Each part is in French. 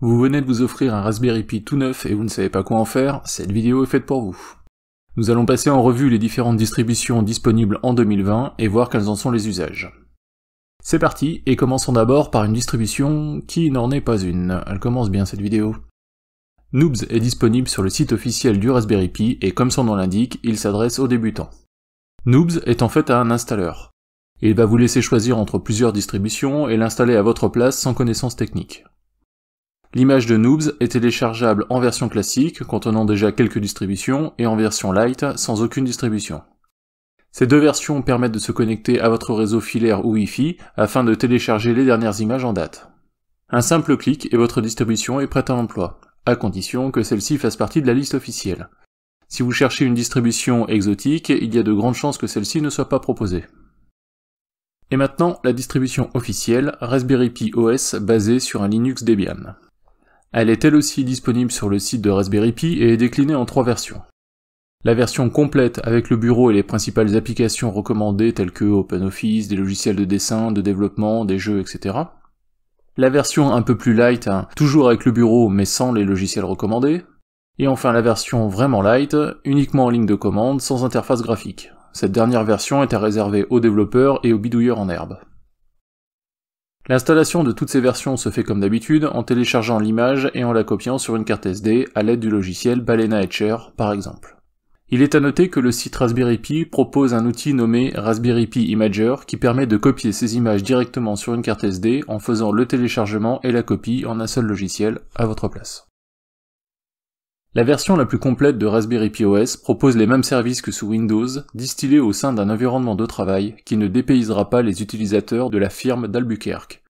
Vous venez de vous offrir un Raspberry Pi tout neuf et vous ne savez pas quoi en faire, cette vidéo est faite pour vous. Nous allons passer en revue les différentes distributions disponibles en 2020 et voir quels en sont les usages. C'est parti, et commençons d'abord par une distribution qui n'en est pas une, elle commence bien cette vidéo. Noobs est disponible sur le site officiel du Raspberry Pi et comme son nom l'indique, il s'adresse aux débutants. Noobs est en fait un installeur. Il va vous laisser choisir entre plusieurs distributions et l'installer à votre place sans connaissance technique. L'image de Noobs est téléchargeable en version classique, contenant déjà quelques distributions, et en version light, sans aucune distribution. Ces deux versions permettent de se connecter à votre réseau filaire ou Wi-Fi afin de télécharger les dernières images en date. Un simple clic et votre distribution est prête à l'emploi, à condition que celle-ci fasse partie de la liste officielle. Si vous cherchez une distribution exotique, il y a de grandes chances que celle-ci ne soit pas proposée. Et maintenant, la distribution officielle, Raspberry Pi OS basée sur un Linux Debian. Elle est elle aussi disponible sur le site de Raspberry Pi et est déclinée en trois versions. La version complète avec le bureau et les principales applications recommandées telles que OpenOffice, des logiciels de dessin, de développement, des jeux, etc. La version un peu plus light, hein, toujours avec le bureau mais sans les logiciels recommandés. Et enfin la version vraiment light, uniquement en ligne de commande, sans interface graphique. Cette dernière version est à réserver aux développeurs et aux bidouilleurs en herbe. L'installation de toutes ces versions se fait comme d'habitude en téléchargeant l'image et en la copiant sur une carte SD à l'aide du logiciel Balena Etcher par exemple. Il est à noter que le site Raspberry Pi propose un outil nommé Raspberry Pi Imager qui permet de copier ces images directement sur une carte SD en faisant le téléchargement et la copie en un seul logiciel à votre place. La version la plus complète de Raspberry Pi OS propose les mêmes services que sous Windows, distillés au sein d'un environnement de travail qui ne dépaysera pas les utilisateurs de la firme d'Albuquerque.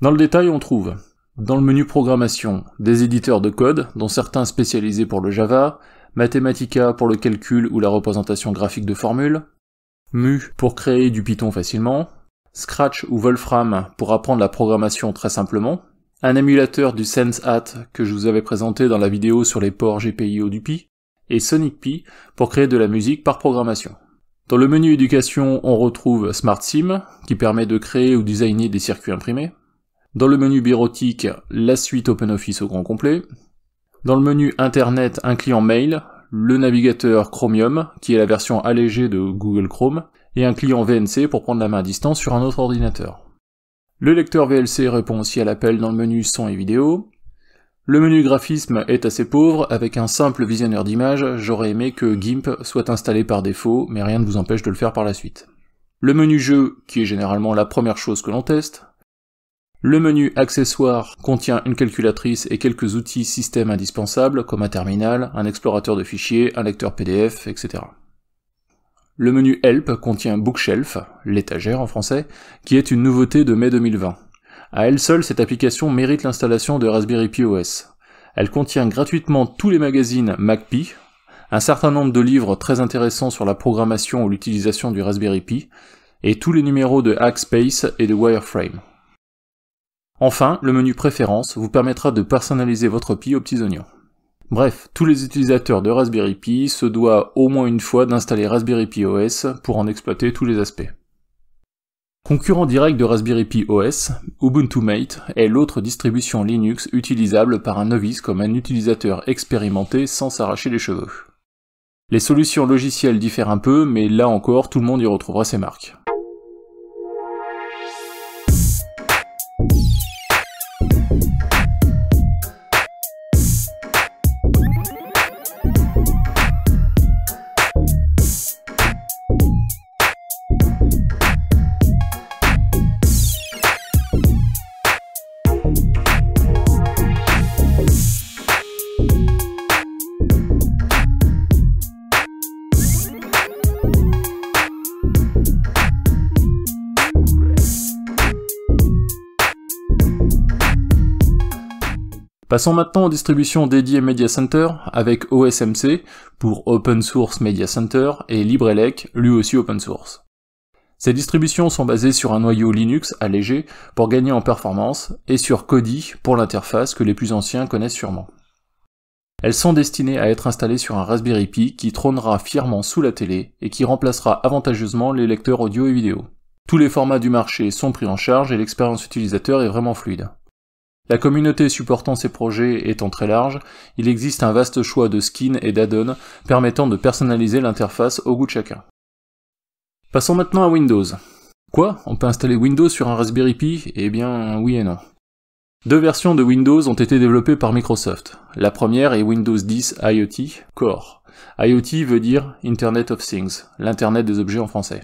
Dans le détail, on trouve dans le menu programmation des éditeurs de code, dont certains spécialisés pour le Java, Mathematica pour le calcul ou la représentation graphique de formules, Mu pour créer du Python facilement, Scratch ou Wolfram pour apprendre la programmation très simplement, un émulateur du SenseAt que je vous avais présenté dans la vidéo sur les ports GPIO du Pi, et SonicPi pour créer de la musique par programmation. Dans le menu éducation, on retrouve SmartSim, qui permet de créer ou designer des circuits imprimés. Dans le menu bureautique, la suite OpenOffice au grand complet. Dans le menu Internet, un client mail, le navigateur Chromium, qui est la version allégée de Google Chrome, et un client VNC pour prendre la main à distance sur un autre ordinateur. Le lecteur VLC répond aussi à l'appel dans le menu son et vidéo. Le menu graphisme est assez pauvre, avec un simple visionneur d'image, j'aurais aimé que GIMP soit installé par défaut, mais rien ne vous empêche de le faire par la suite. Le menu jeu, qui est généralement la première chose que l'on teste. Le menu accessoires contient une calculatrice et quelques outils système indispensables, comme un terminal, un explorateur de fichiers, un lecteur PDF, etc. Le menu Help contient Bookshelf, l'étagère en français, qui est une nouveauté de mai 2020. À elle seule, cette application mérite l'installation de Raspberry Pi OS. Elle contient gratuitement tous les magazines MacPi, un certain nombre de livres très intéressants sur la programmation ou l'utilisation du Raspberry Pi, et tous les numéros de Hackspace et de Wireframe. Enfin, le menu Préférences vous permettra de personnaliser votre Pi aux petits oignons. Bref, tous les utilisateurs de Raspberry Pi se doivent au moins une fois d'installer Raspberry Pi OS pour en exploiter tous les aspects. Concurrent direct de Raspberry Pi OS, Ubuntu Mate est l'autre distribution Linux utilisable par un novice comme un utilisateur expérimenté sans s'arracher les cheveux. Les solutions logicielles diffèrent un peu, mais là encore tout le monde y retrouvera ses marques. Passons maintenant aux distributions dédiées Media Center avec OSMC pour Open Source Media Center et LibreElec, lui aussi open source. Ces distributions sont basées sur un noyau Linux allégé pour gagner en performance et sur Kodi pour l'interface que les plus anciens connaissent sûrement. Elles sont destinées à être installées sur un Raspberry Pi qui trônera fièrement sous la télé et qui remplacera avantageusement les lecteurs audio et vidéo. Tous les formats du marché sont pris en charge et l'expérience utilisateur est vraiment fluide. La communauté supportant ces projets étant très large, il existe un vaste choix de skins et dadd permettant de personnaliser l'interface au goût de chacun. Passons maintenant à Windows. Quoi On peut installer Windows sur un Raspberry Pi Eh bien oui et non. Deux versions de Windows ont été développées par Microsoft. La première est Windows 10 IoT Core. IoT veut dire Internet of Things, l'Internet des objets en français.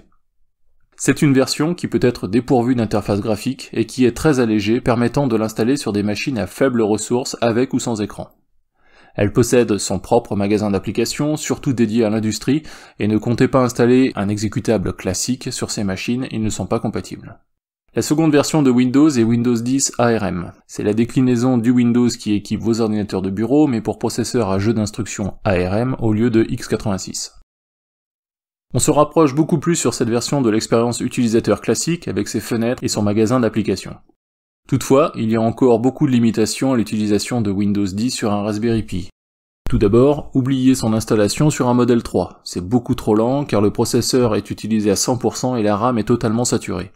C'est une version qui peut être dépourvue d'interface graphique et qui est très allégée permettant de l'installer sur des machines à faibles ressources avec ou sans écran. Elle possède son propre magasin d'applications, surtout dédié à l'industrie, et ne comptez pas installer un exécutable classique sur ces machines, ils ne sont pas compatibles. La seconde version de Windows est Windows 10 ARM. C'est la déclinaison du Windows qui équipe vos ordinateurs de bureau, mais pour processeur à jeu d'instruction ARM au lieu de x86. On se rapproche beaucoup plus sur cette version de l'expérience utilisateur classique avec ses fenêtres et son magasin d'applications. Toutefois, il y a encore beaucoup de limitations à l'utilisation de Windows 10 sur un Raspberry Pi. Tout d'abord, oubliez son installation sur un modèle 3. C'est beaucoup trop lent car le processeur est utilisé à 100% et la RAM est totalement saturée.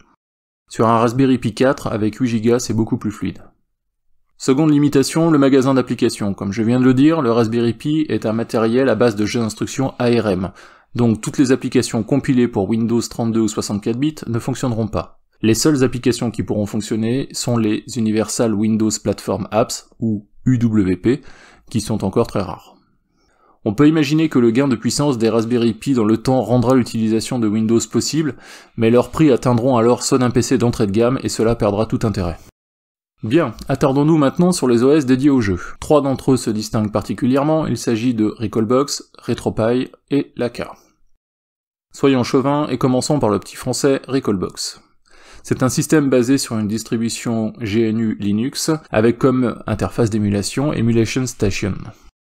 Sur un Raspberry Pi 4 avec 8Go, c'est beaucoup plus fluide. Seconde limitation, le magasin d'applications. Comme je viens de le dire, le Raspberry Pi est un matériel à base de jeux d'instructions ARM donc toutes les applications compilées pour Windows 32 ou 64 bits ne fonctionneront pas. Les seules applications qui pourront fonctionner sont les Universal Windows Platform Apps, ou UWP, qui sont encore très rares. On peut imaginer que le gain de puissance des Raspberry Pi dans le temps rendra l'utilisation de Windows possible, mais leurs prix atteindront alors Son d'un PC d'entrée de gamme et cela perdra tout intérêt. Bien, attardons-nous maintenant sur les OS dédiés au jeu. Trois d'entre eux se distinguent particulièrement, il s'agit de Recallbox, RetroPie et Laka. Soyons chauvins et commençons par le petit français Recallbox. C'est un système basé sur une distribution GNU Linux avec comme interface d'émulation Emulation Station.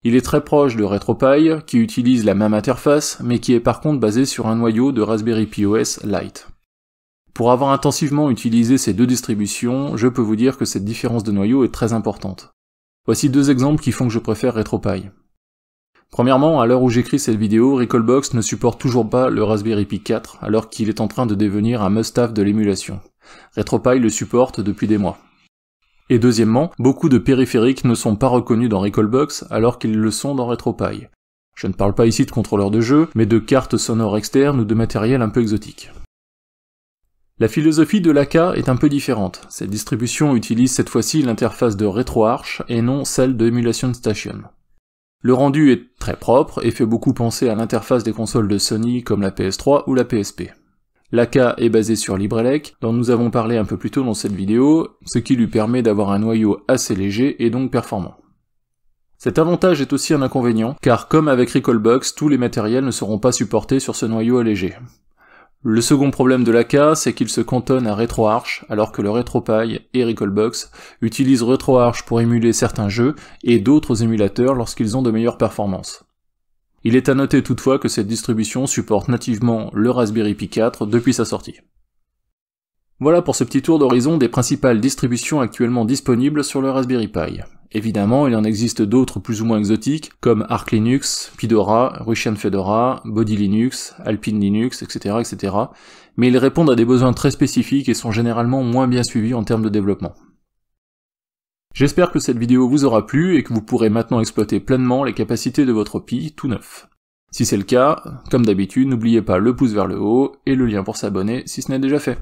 Il est très proche de RetroPie qui utilise la même interface mais qui est par contre basé sur un noyau de Raspberry Pi OS Lite. Pour avoir intensivement utilisé ces deux distributions, je peux vous dire que cette différence de noyau est très importante. Voici deux exemples qui font que je préfère RetroPie. Premièrement, à l'heure où j'écris cette vidéo, Recalbox ne supporte toujours pas le Raspberry Pi 4, alors qu'il est en train de devenir un must-have de l'émulation. RetroPie le supporte depuis des mois. Et deuxièmement, beaucoup de périphériques ne sont pas reconnus dans Recalbox, alors qu'ils le sont dans RetroPie. Je ne parle pas ici de contrôleurs de jeu, mais de cartes sonores externes ou de matériel un peu exotique. La philosophie de l'AK est un peu différente. Cette distribution utilise cette fois-ci l'interface de RetroArch et non celle de Emulation Station. Le rendu est très propre et fait beaucoup penser à l'interface des consoles de Sony comme la PS3 ou la PSP. L'AK est basé sur Librelec, dont nous avons parlé un peu plus tôt dans cette vidéo, ce qui lui permet d'avoir un noyau assez léger et donc performant. Cet avantage est aussi un inconvénient, car comme avec Recallbox, tous les matériels ne seront pas supportés sur ce noyau allégé. Le second problème de l'AK, c'est qu'il se cantonne à RetroArch, alors que le RetroPie et Recalbox utilisent RetroArch pour émuler certains jeux et d'autres émulateurs lorsqu'ils ont de meilleures performances. Il est à noter toutefois que cette distribution supporte nativement le Raspberry Pi 4 depuis sa sortie. Voilà pour ce petit tour d'horizon des principales distributions actuellement disponibles sur le Raspberry Pi. Évidemment, il en existe d'autres plus ou moins exotiques, comme Arc Linux, Pidora, Russian Fedora, Body Linux, Alpine Linux, etc., etc., mais ils répondent à des besoins très spécifiques et sont généralement moins bien suivis en termes de développement. J'espère que cette vidéo vous aura plu et que vous pourrez maintenant exploiter pleinement les capacités de votre PI tout neuf. Si c'est le cas, comme d'habitude, n'oubliez pas le pouce vers le haut et le lien pour s'abonner si ce n'est déjà fait.